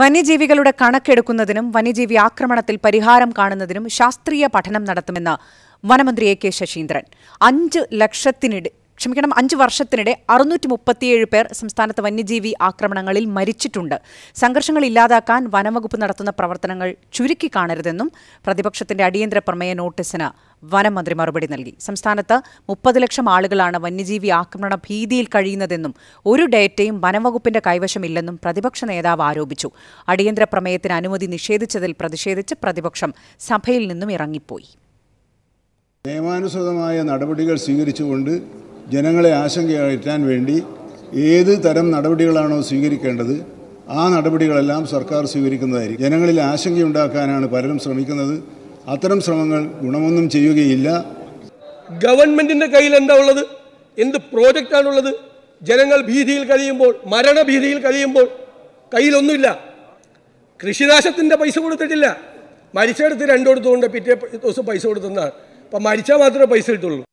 വന്യജീവികളുടെ കണക്കെടുക്കുന്നതിനും വന്യജീവി ആക്രമണത്തിൽ പരിഹാരം കാണുന്നതിനും ശാസ്ത്രീയ പഠനം നടത്തുമെന്ന് വനമന്ത്രി എ കെ ശശീന്ദ്രൻ അഞ്ച് ലക്ഷത്തിനിടെ ക്ഷമിക്കണം അഞ്ച് വർഷത്തിനിടെ അറുന്നൂറ്റി മുപ്പത്തിയേഴ് പേർ സംസ്ഥാനത്ത് വന്യജീവി ആക്രമണങ്ങളിൽ മരിച്ചിട്ടുണ്ട് സംഘർഷങ്ങൾ ഇല്ലാതാക്കാൻ വനംവകുപ്പ് നടത്തുന്ന പ്രവർത്തനങ്ങൾ ചുരുക്കി കാണരുതെന്നും പ്രതിപക്ഷത്തിന്റെ അടിയന്തര പ്രമേയ നോട്ടീസിന് വനംമന്ത്രി മറുപടി നൽകി സംസ്ഥാനത്ത് മുപ്പത് ലക്ഷം ആളുകളാണ് വന്യജീവി ആക്രമണ ഭീതിയിൽ കഴിയുന്നതെന്നും ഒരു ഡേറ്റയും വനംവകുപ്പിന്റെ കൈവശമില്ലെന്നും പ്രതിപക്ഷ നേതാവ് ആരോപിച്ചു അടിയന്തര പ്രമേയത്തിന് അനുമതി നിഷേധിച്ചതിൽ പ്രതിഷേധിച്ച് പ്രതിപക്ഷം സഭയിൽ നിന്നും ഇറങ്ങിപ്പോയി നിയമാനുസൃതമായ നടപടികൾ സ്വീകരിച്ചുകൊണ്ട് ജനങ്ങളെ ആശങ്കയറ്റാൻ വേണ്ടി ഏത് തരം നടപടികളാണോ സ്വീകരിക്കേണ്ടത് ആ നടപടികളെല്ലാം സർക്കാർ സ്വീകരിക്കുന്നതായിരിക്കും ജനങ്ങളിൽ ആശങ്കയുണ്ടാക്കാനാണ് പലരും ശ്രമിക്കുന്നത് അത്തരം ശ്രമങ്ങൾ ഗുണമൊന്നും ചെയ്യുകയില്ല ഗവൺമെന്റിന്റെ കയ്യിൽ എന്താ ഉള്ളത് എന്ത് പ്രോജക്റ്റ് ആണുള്ളത് ജനങ്ങൾ ഭീതിയിൽ കഴിയുമ്പോൾ മരണഭീതിയിൽ കഴിയുമ്പോൾ കയ്യിലൊന്നുമില്ല കൃഷിനാശത്തിൻ്റെ പൈസ കൊടുത്തിട്ടില്ല മരിച്ചെടുത്ത് രണ്ടു കൊടുത്തുകൊണ്ട് പിറ്റേ ദിവസം പൈസ കൊടുത്തുന്നതാണ് അപ്പം മരിച്ചാൽ മാത്രമേ പൈസ കിട്ടുള്ളൂ